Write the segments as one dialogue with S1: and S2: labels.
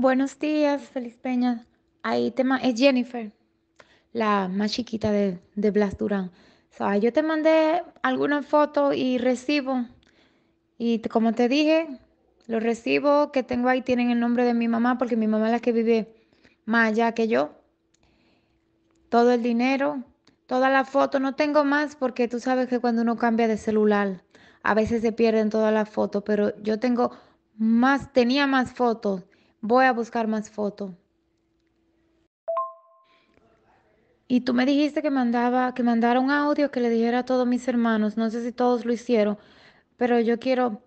S1: Buenos días, Feliz Peña. Ahí te es Jennifer, la más chiquita de, Blas Durán. yo te mandé algunas fotos y recibo. Y como te dije, los recibo, que tengo ahí tienen el nombre de mi mamá porque mi mamá es la que vive más allá que yo. Todo el dinero, toda la foto. No tengo más porque tú sabes que cuando uno cambia de celular, a veces se pierden todas las fotos, pero yo tengo más, tenía más fotos Voy a buscar más fotos. Y tú me dijiste que mandaba, que mandara un audio que le dijera a todos mis hermanos. No sé si todos lo hicieron, pero yo quiero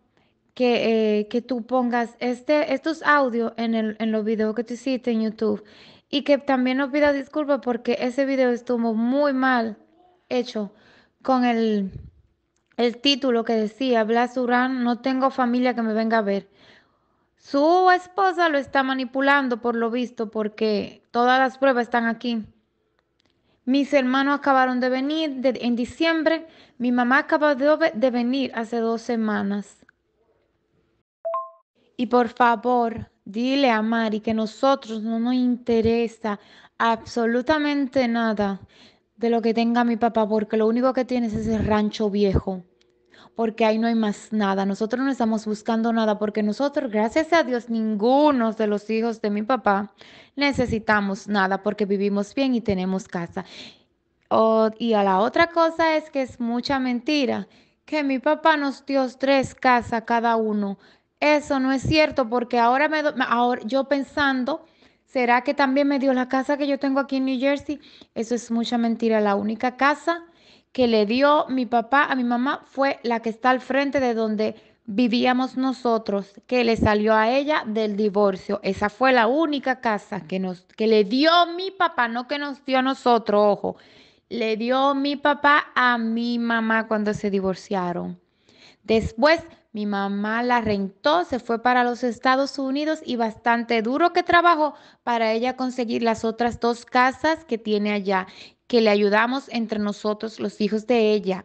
S1: que, eh, tú pongas este, estos audios en, el, en los videos que tú hiciste en YouTube. Y que también nos pida disculpas porque ese video estuvo muy mal hecho con el, el título que decía Blas Durán, no tengo familia que me venga a ver. Su esposa lo está manipulando por lo visto porque todas las pruebas están aquí. Mis hermanos acabaron de venir en diciembre. Mi mamá acaba de, venir hace dos semanas. Y por favor, dile a Mari que nosotros no nos interesa absolutamente nada de lo que tenga mi papá porque lo único que tiene es el rancho viejo porque ahí no hay más nada. Nosotros no estamos buscando nada porque nosotros, gracias a Dios, ninguno de los hijos de mi papá necesitamos nada porque vivimos bien y tenemos casa. y a la otra cosa es que es mucha mentira que mi papá nos dio tres casas cada uno. Eso no es cierto porque ahora, me, ahora yo pensando... ¿Será que también me dio la casa que yo tengo aquí en New Jersey? Eso es mucha mentira. La única casa que le dio mi papá a mi mamá fue la que está al frente de donde vivíamos nosotros, que le salió a ella del divorcio. Esa fue la única casa que nos que le dio mi papá, no que nos dio a nosotros, ojo. Le dio mi papá a mi mamá cuando se divorciaron. Después mi mamá la rentó, se fue para los Estados Unidos y bastante duro que trabajó para ella conseguir las otras dos casas que tiene allá que le ayudamos entre nosotros, los hijos de ella.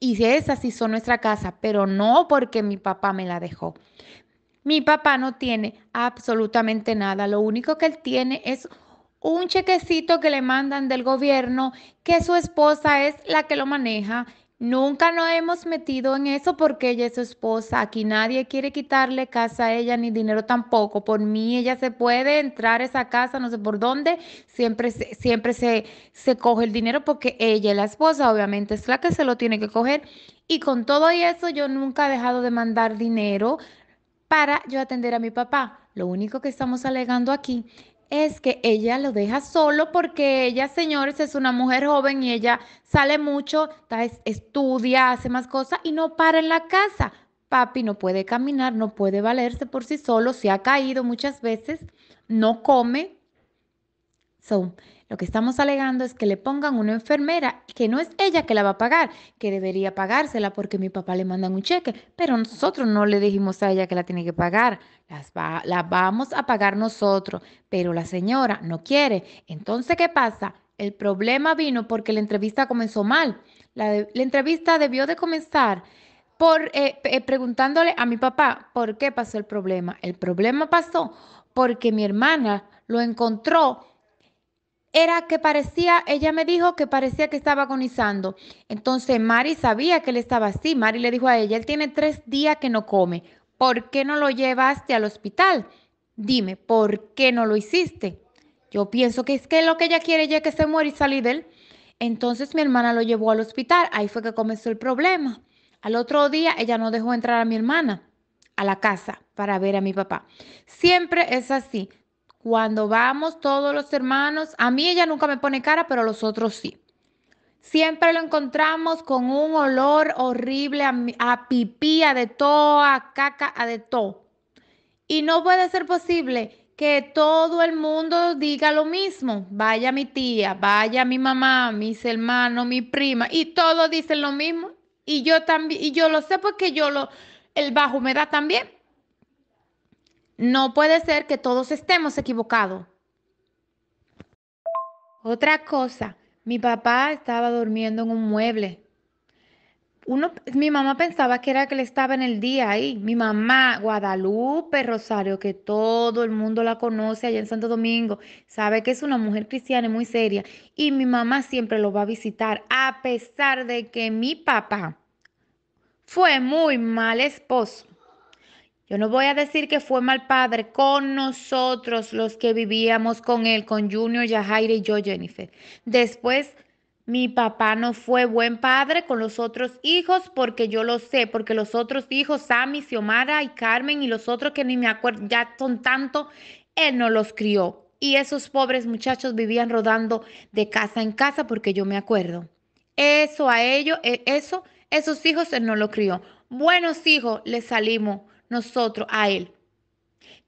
S1: Y esa sí son nuestra casa, pero no porque mi papá me la dejó. Mi papá no tiene absolutamente nada. Lo único que él tiene es un chequecito que le mandan del gobierno, que su esposa es la que lo maneja Nunca nos hemos metido en eso porque ella es su esposa. Aquí nadie quiere quitarle casa a ella ni dinero tampoco. Por mí ella se puede entrar a esa casa, no sé por dónde. Siempre, siempre se, se coge el dinero porque ella es la esposa, obviamente es la que se lo tiene que coger. Y con todo y eso yo nunca he dejado de mandar dinero para yo atender a mi papá. Lo único que estamos alegando aquí es que ella lo deja solo porque ella, señores, es una mujer joven y ella sale mucho, estudia, hace más cosas y no para en la casa. Papi no puede caminar, no puede valerse por sí solo, se ha caído muchas veces, no come, lo que estamos alegando es que le pongan una enfermera que no es ella que la va a pagar, que debería pagársela porque mi papá le manda un cheque, pero nosotros no le dijimos a ella que la tiene que pagar, las la vamos a pagar nosotros, pero la señora no quiere. Entonces, ¿qué pasa? El problema vino porque la entrevista comenzó mal. La, entrevista debió de comenzar por eh, eh, preguntándole a mi papá por qué pasó el problema. El problema pasó porque mi hermana lo encontró era que parecía, ella me dijo que parecía que estaba agonizando. Entonces Mari sabía que él estaba así. Mari le dijo a ella, él tiene tres días que no come. ¿Por qué no lo llevaste al hospital? Dime, ¿por qué no lo hiciste? Yo pienso que es que lo que ella quiere ya que se muere y salir de él. Entonces mi hermana lo llevó al hospital. Ahí fue que comenzó el problema. Al otro día ella no dejó entrar a mi hermana a la casa para ver a mi papá. Siempre es así. Cuando vamos todos los hermanos, a mí ella nunca me pone cara, pero los otros sí. Siempre lo encontramos con un olor horrible a, pipí, a de todo, a caca, a de todo. Y no puede ser posible que todo el mundo diga lo mismo. Vaya mi tía, vaya mi mamá, mis hermanos, mi prima, y todos dicen lo mismo. Y yo también, y yo lo sé porque yo lo, el bajo me da también. No puede ser que todos estemos equivocados. Otra cosa, mi papá estaba durmiendo en un mueble. mi mamá pensaba que era que le estaba en el día ahí. Mi mamá, Guadalupe Rosario, que todo el mundo la conoce allá en Santo Domingo, sabe que es una mujer cristiana y muy seria. Y mi mamá siempre lo va a visitar, a pesar de que mi papá fue muy mal esposo. Yo no voy a decir que fue mal padre con nosotros los que vivíamos con él, con Junior, Yahaira y yo, Jennifer. Después, mi papá no fue buen padre con los otros hijos porque yo lo sé, porque los otros hijos, Sammy, Xiomara y Carmen y los otros que ni me acuerdo, ya son tanto, él no los crió. Y esos pobres muchachos vivían rodando de casa en casa porque yo me acuerdo. Eso a ellos, e, eso, esos hijos él no los crió. Buenos hijos les salimos nosotros a Él,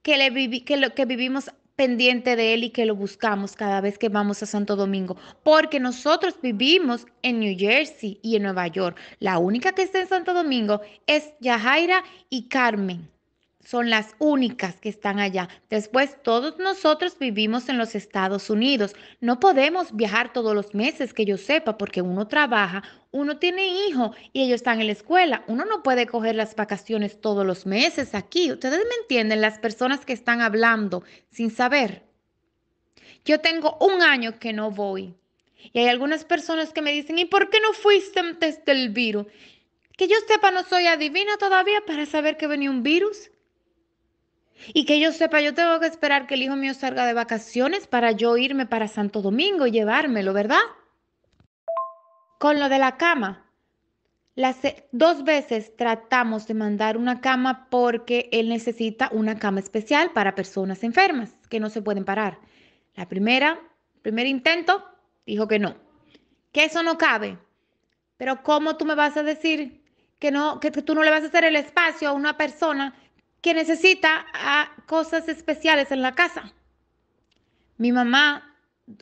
S1: que, le que, lo que vivimos pendiente de Él y que lo buscamos cada vez que vamos a Santo Domingo, porque nosotros vivimos en New Jersey y en Nueva York. La única que está en Santo Domingo es Yahaira y Carmen son las únicas que están allá. Después, todos nosotros vivimos en los Estados Unidos. No podemos viajar todos los meses, que yo sepa, porque uno trabaja, uno tiene hijo y ellos están en la escuela. Uno no puede coger las vacaciones todos los meses aquí. Ustedes me entienden, las personas que están hablando sin saber. Yo tengo un año que no voy. Y hay algunas personas que me dicen, ¿y por qué no fuiste antes del virus? Que yo sepa, no soy adivina todavía para saber que venía un virus. Y que yo sepa, yo tengo que esperar que el hijo mío salga de vacaciones para yo irme para Santo Domingo y llevármelo, ¿verdad? Con lo de la cama. Las, dos veces tratamos de mandar una cama porque él necesita una cama especial para personas enfermas que no se pueden parar. La primera, primer intento, dijo que no, que eso no cabe. Pero ¿cómo tú me vas a decir que no, que tú no le vas a hacer el espacio a una persona que necesita a ah, cosas especiales en la casa. Mi mamá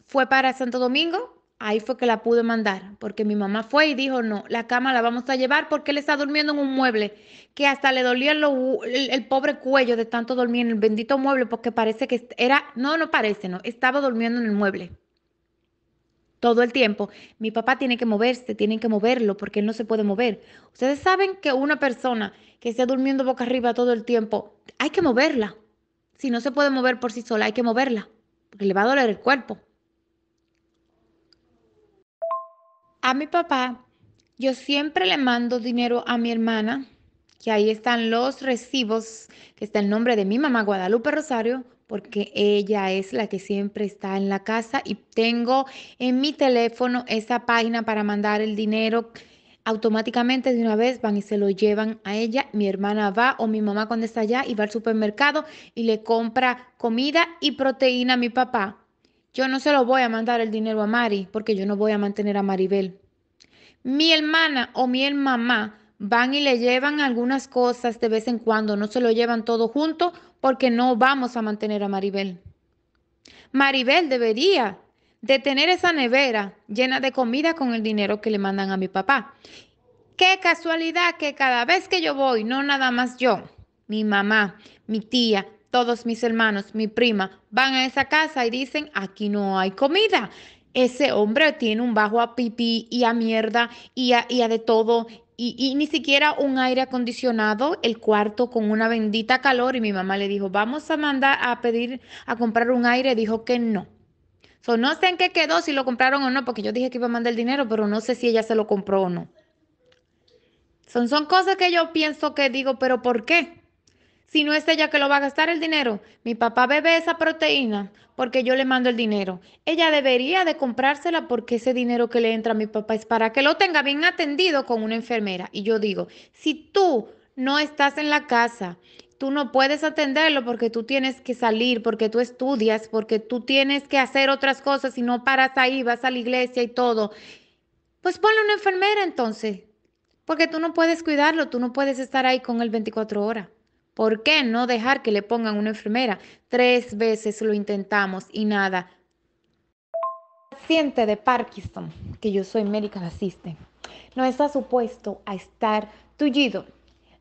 S1: fue para Santo Domingo, ahí fue que la pude mandar, porque mi mamá fue y dijo, no, la cama la vamos a llevar porque él está durmiendo en un mueble, que hasta le dolía el pobre cuello de tanto dormir en el bendito mueble, porque parece que era, no, no parece, no, estaba durmiendo en el mueble todo el tiempo, mi papá tiene que moverse, tienen que moverlo porque él no se puede mover. Ustedes saben que una persona que está durmiendo boca arriba todo el tiempo, hay que moverla. Si no se puede mover por sí sola, hay que moverla porque le va a doler el cuerpo. A mi papá, yo siempre le mando dinero a mi hermana, que ahí están los recibos, que está el nombre de mi mamá Guadalupe Rosario, porque ella es la que siempre está en la casa y tengo en mi teléfono esa página para mandar el dinero automáticamente de una vez van y se lo llevan a ella. Mi hermana va o mi mamá cuando está allá y va al supermercado y le compra comida y proteína a mi papá. Yo no se lo voy a mandar el dinero a Mari porque yo no voy a mantener a Maribel. Mi hermana o mi mamá van y le llevan algunas cosas de vez en cuando, no se lo llevan todo junto porque no vamos a mantener a Maribel. Maribel debería de tener esa nevera llena de comida con el dinero que le mandan a mi papá. Qué casualidad que cada vez que yo voy, no nada más yo, mi mamá, mi tía, todos mis hermanos, mi prima, van a esa casa y dicen, aquí no hay comida. Ese hombre tiene un bajo a pipí y a mierda y y a de todo y, ni siquiera un aire acondicionado, el cuarto con una bendita calor. Y mi mamá le dijo, vamos a mandar a pedir, a comprar un aire. Dijo que no. no sé en qué quedó, si lo compraron o no, porque yo dije que iba a mandar el dinero, pero no sé si ella se lo compró o no. Son, son cosas que yo pienso que digo, pero ¿por qué? Si no es ella que lo va a gastar el dinero, mi papá bebe esa proteína porque yo le mando el dinero. Ella debería de comprársela porque ese dinero que le entra a mi papá es para que lo tenga bien atendido con una enfermera. Y yo digo, si tú no estás en la casa, tú no puedes atenderlo porque tú tienes que salir, porque tú estudias, porque tú tienes que hacer otras cosas y no paras ahí, vas a la iglesia y todo. Pues ponle una enfermera entonces, porque tú no puedes cuidarlo, tú no puedes estar ahí con él 24 horas. ¿Por qué no dejar que le pongan una enfermera? Tres veces lo intentamos y nada. Paciente de Parkinson, que yo soy médica no está supuesto a estar tullido.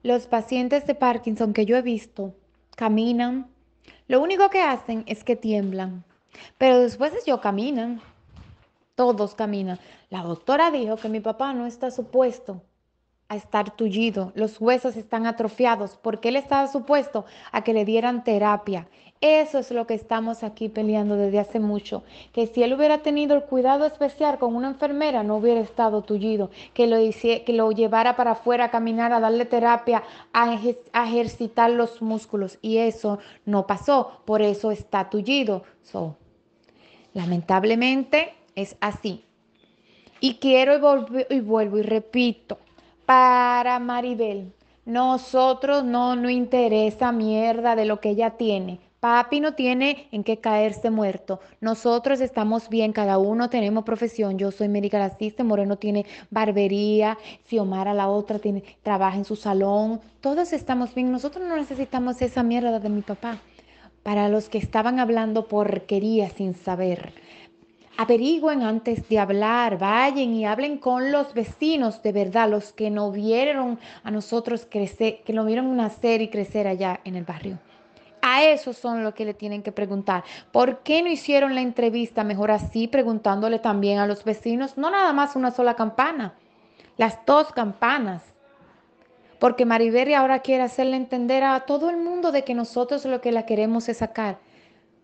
S1: Los pacientes de Parkinson que yo he visto caminan. Lo único que hacen es que tiemblan. Pero después yo caminan. Todos caminan. La doctora dijo que mi papá no está supuesto a estar tullido, los huesos están atrofiados porque él estaba supuesto a que le dieran terapia. Eso es lo que estamos aquí peleando desde hace mucho, que si él hubiera tenido el cuidado especial con una enfermera no hubiera estado tullido, que lo, que lo llevara para afuera a caminar, a darle terapia, a, ejercitar los músculos y eso no pasó, por eso está tullido. So, lamentablemente es así. Y quiero y vuelvo y repito, para Maribel. Nosotros no nos interesa mierda de lo que ella tiene. Papi no tiene en qué caerse muerto. Nosotros estamos bien, cada uno tenemos profesión. Yo soy médica asiste, Moreno tiene barbería, Xiomara la otra tiene, trabaja en su salón. Todos estamos bien. Nosotros no necesitamos esa mierda de mi papá. Para los que estaban hablando porquería sin saber. Averigüen antes de hablar, vayan y hablen con los vecinos de verdad, los que no vieron a nosotros crecer, que lo vieron nacer y crecer allá en el barrio. A eso son los que le tienen que preguntar. ¿Por qué no hicieron la entrevista? Mejor así, preguntándole también a los vecinos, no nada más una sola campana, las dos campanas. Porque Mariberry ahora quiere hacerle entender a todo el mundo de que nosotros lo que la queremos es sacar.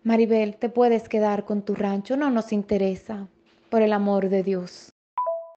S1: Maribel, te puedes quedar con tu rancho, no nos interesa, por el amor de Dios.